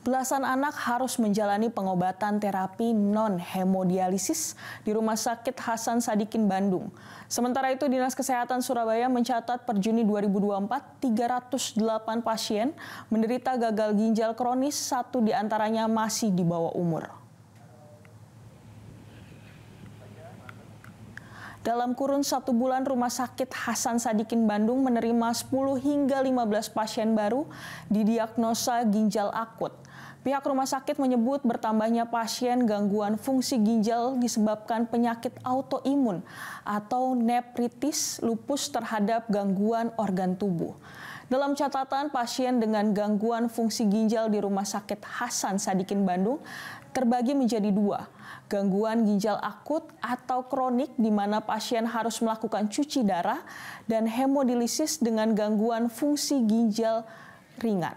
Belasan anak harus menjalani pengobatan terapi non-hemodialisis di Rumah Sakit Hasan Sadikin, Bandung. Sementara itu, Dinas Kesehatan Surabaya mencatat per Juni 2024, 308 pasien menderita gagal ginjal kronis, satu di antaranya masih di bawah umur. Dalam kurun satu bulan, Rumah Sakit Hasan Sadikin Bandung menerima 10 hingga 15 pasien baru didiagnosa ginjal akut. Pihak rumah sakit menyebut bertambahnya pasien gangguan fungsi ginjal disebabkan penyakit autoimun atau nepritis lupus terhadap gangguan organ tubuh. Dalam catatan pasien dengan gangguan fungsi ginjal di Rumah Sakit Hasan Sadikin Bandung terbagi menjadi dua, gangguan ginjal akut atau kronik di mana pasien harus melakukan cuci darah dan hemodialisis dengan gangguan fungsi ginjal ringan.